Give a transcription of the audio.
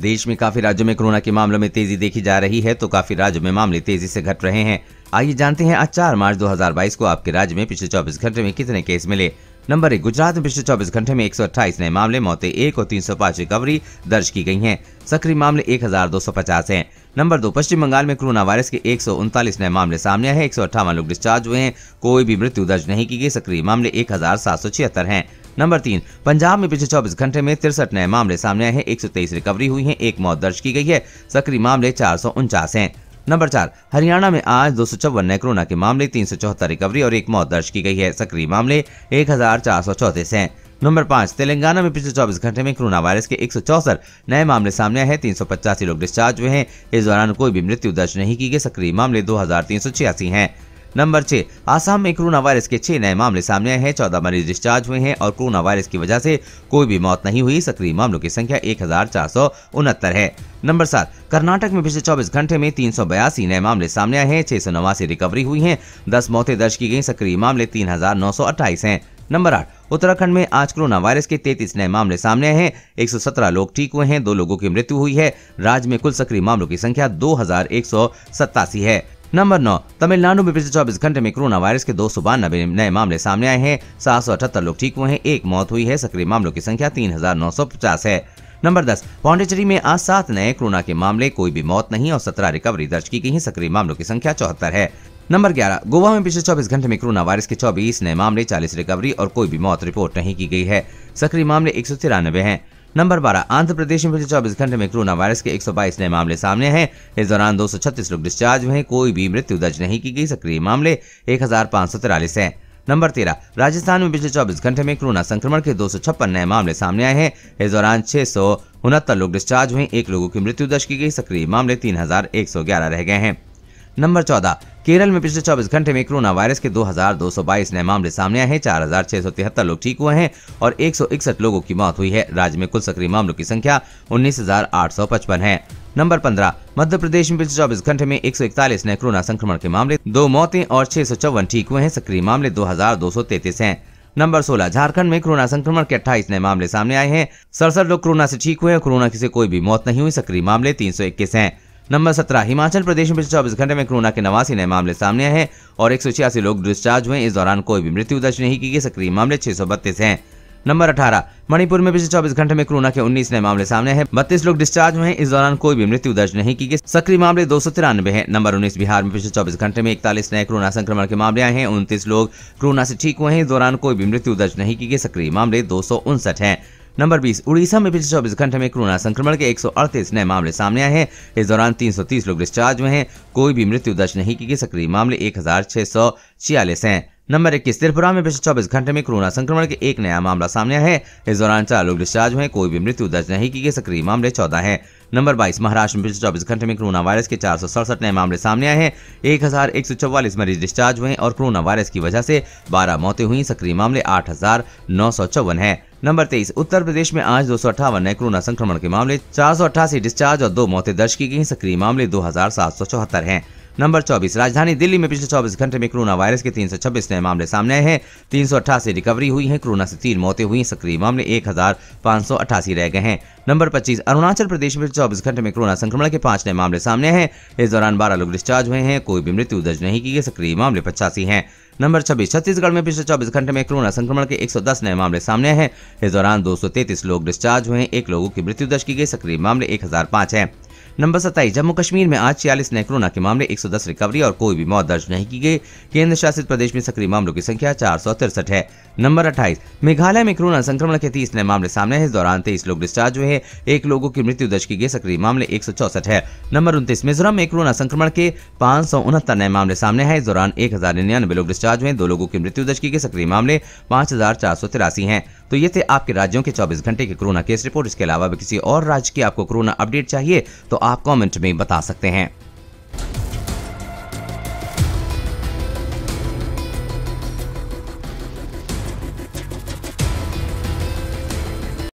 देश में काफी राज्यों में कोरोना के मामलों में तेजी देखी जा रही है तो काफी राज्यों में मामले तेजी से घट रहे हैं आइए जानते हैं आज चार मार्च 2022 को आपके राज्य में पिछले 24 घंटे में कितने केस मिले नंबर एक गुजरात में पिछले 24 घंटे में एक नए मामले मौतें एक और तीन रिकवरी दर्ज की गई हैं सक्रिय मामले 1250 हैं नंबर दो पश्चिम बंगाल में कोरोना वायरस के एक नए मामले सामने आए हैं एक लोग डिस्चार्ज हुए हैं कोई भी मृत्यु दर्ज नहीं की गई सक्रिय मामले एक हजार नंबर तीन पंजाब में पिछले 24 घंटे में तिरसठ नए मामले सामने आए हैं एक रिकवरी हुई है एक मौत दर्ज की गई है सक्रिय मामले चार हैं नंबर चार हरियाणा में आज दो सौ चौवन कोरोना के मामले तीन सौ चौहत्तर रिकवरी और एक मौत दर्ज की गई है सक्रिय मामले एक हजार चार सौ चौतीस है नंबर पाँच तेलंगाना में पिछले 24 घंटे में कोरोना वायरस के एक नए मामले सामने आए हैं तीन लोग डिस्चार्ज हुए हैं इस दौरान कोई भी मृत्यु दर्ज नहीं की गई सक्रिय मामले दो हैं नंबर छह आसाम में कोरोना वायरस के छह नए मामले सामने आए हैं चौदह मरीज डिस्चार्ज हुए हैं और कोरोना वायरस की वजह से कोई भी मौत नहीं हुई सक्रिय मामलों की संख्या एक है नंबर सात कर्नाटक में पिछले 24 घंटे में तीन नए मामले सामने आए हैं छह रिकवरी हुई है दस मौतें दर्ज की गयी सक्रिय मामले तीन है नंबर आठ उत्तराखंड में आज कोरोना वायरस के 33 नए मामले सामने आए हैं 117 लोग ठीक हुए हैं दो लोगों की मृत्यु हुई है राज्य में कुल सक्रिय मामलों की संख्या दो है नंबर नौ तमिलनाडु में पिछले चौबीस घंटे में कोरोना वायरस के दो सौ बानबे नए मामले सामने आए हैं सात लोग ठीक हुए हैं एक मौत हुई है सक्रिय मामलों की संख्या तीन है नंबर दस पौंडेचेरी में आज सात नए कोरोना के मामले कोई भी मौत नहीं और सत्रह रिकवरी दर्ज की गई है सक्रिय मामलों की संख्या चौहत्तर है नंबर ग्यारह गोवा में पिछले चौबीस घंटे में कोरोना वायरस के चौबीस नए मामले चालीस रिकवरी और कोई भी मौत रिपोर्ट नहीं की गई है सक्रिय मामले एक सौ है नंबर बारह आंध्र प्रदेश में पिछले चौबीस घंटे में कोरोना वायरस के बाईस नए मामले सामने हैं इस दौरान छत्तीस लोग डिस्चार्ज हुए कोई भी मृत्यु दर्ज नहीं की गई सक्रिय मामले एक है नंबर तेरह राजस्थान में पिछले चौबीस घंटे में कोरोना संक्रमण के दो नए मामले सामने आए हैं इस दौरान छह सौ उनहत्तर लोग डिस्चार्ज हुए एक लोगों की मृत्यु दर्ज की गई सक्रिय मामले तीन हजार एक सौ ग्यारह रह गए हैं नंबर चौदह केरल में पिछले 24 घंटे में कोरोना वायरस के 2,222 नए मामले सामने आए हैं चार लोग ठीक हुए हैं और एक लोगों की मौत हुई है राज्य में कुल सक्रिय मामलों की संख्या उन्नीस है नंबर पंद्रह मध्य प्रदेश में पिछले चौबीस घंटे में 141 नए कोरोना संक्रमण के मामले दो मौतें और छह ठीक हुए हैं सक्रिय मामले 2,233 हैं नंबर 16 झारखंड में कोरोना संक्रमण के 28 नए मामले सामने आए हैं सड़सठ लोग कोरोना से ठीक हुए हैं कोरोना की से कोई भी मौत नहीं हुई सक्रिय मामले तीन हैं नंबर सत्रह हिमाचल प्रदेश में पिछले चौबीस घंटे में कोरोना के नवासी नए मामले सामने आए हैं और एक लोग डिस्चार्ज हुए इस दौरान कोई भी मृत्यु दर्ज नहीं की गई सक्रिय मामले छह हैं नंबर अठारह मणिपुर में पिछले चौबीस घंटे में कोरोना के उन्नीस नए मामले सामने हैं बत्तीस लोग डिस्चार्ज हुए हैं इस दौरान कोई भी मृत्यु दर्ज नहीं की गई सक्रिय मामले दो सौ तिरानवे है नंबर उन्नीस बिहार में पिछले चौबीस घंटे में इकतालीस नए कोरोना संक्रमण के मामले आए हैं उनतीस लोग कोरोना से ठीक हुए हैं इस दौरान कोई भी मृत्यु दर्ज नहीं की गई सक्रिय मामले दो सौ उनसठ है नंबर बीस उड़ीसा में पिछले चौबीस घंटे में कोरोना संक्रमण के एक नए मामले सामने आए हैं इस दौरान तीन लोग डिस्चार्ज हुए हैं कोई भी मृत्यु दर्ज नहीं की गई सक्रिय मामले एक हैं नंबर इक्कीस त्रिपुरा में पिछले चौबीस घंटे में कोरोना संक्रमण के एक नया मामला सामने आया है इस दौरान चार लोग डिस्चार्ज हुए कोई भी मृत्यु दर्ज नहीं की गई सक्रिय मामले चौदह हैं नंबर बाईस महाराष्ट्र में पिछले चौबीस घंटे में कोरोना वायरस के चार सौ सड़सठ नए मामले सामने आए हैं एक हजार एक सौ चौवालीस मरीज डिस्चार्ज हुए और कोरोना वायरस की वजह से बारह मौतें हुई सक्रिय मामले आठ हजार नौ सौ चौवन है नंबर तेईस उत्तर प्रदेश में आज दो नए कोरोना संक्रमण के मामले चार डिस्चार्ज और दो मौतें दर्ज की गई सक्रिय मामले दो हजार है नंबर चौबीस राजधानी दिल्ली में पिछले चौबीस घंटे में कोरोना वायरस के तीन सौ छब्बीस नए मामले सामने आए हैं तीन सौ अट्ठासी रिकवरी हुई है कोरोना से तीन मौतें हुई सक्रिय मामले एक हजार सौ रह गए हैं नंबर पच्चीस अरुणाचल प्रदेश में चौबीस घंटे में कोरोना संक्रमण के पांच नए मामले सामने हैं इस दौरान बारह लोग डिस्चार्ज हुए हैं कोई भी मृत्यु दर्ज नहीं की गई सक्रिय मामले पचासी हैं नंबर छब्बीस छत्तीसगढ़ में पिछले चौबीस घंटे में कोरोना संक्रमण के 110 नए मामले सामने हैं इस दौरान 233 लोग डिस्चार्ज हुए हैं एक लोगों की मृत्यु दर्ज की गई सक्रिय मामले 1005 है नंबर सत्ताईस जम्मू कश्मीर में आज छियालीस नए कोरोना के मामले 110 रिकवरी और कोई भी मौत दर्ज नहीं की गई केंद्र शासित प्रदेश में सक्रिय मामलों की संख्या चार सौ तिरसठ है नंबर अट्ठाईस मेघालय में कोरोना संक्रमण के तीस नए मामले सामने हैं इस दौरान तेईस लोग डिस्चार्ज हुए हैं एक लोगों की मृत्यु दर्ज की गई सक्रिय मामले एक है नंबर उन्तीस मिजोरम में कोरोना संक्रमण के पांच नए मामले सामने हैं इस दौरान एक लोग डिस्चार्ज हुए दो लोगों की मृत्यु दर्ज की गई सक्रिय मामले पांच हैं तो ये थे आपके राज्यों के चौबीस घंटे की कोरोना केस रिपोर्ट इसके अलावा भी किसी और राज्य की आपको कोरोना अपडेट चाहिए तो आप कॉमेंट में बता सकते हैं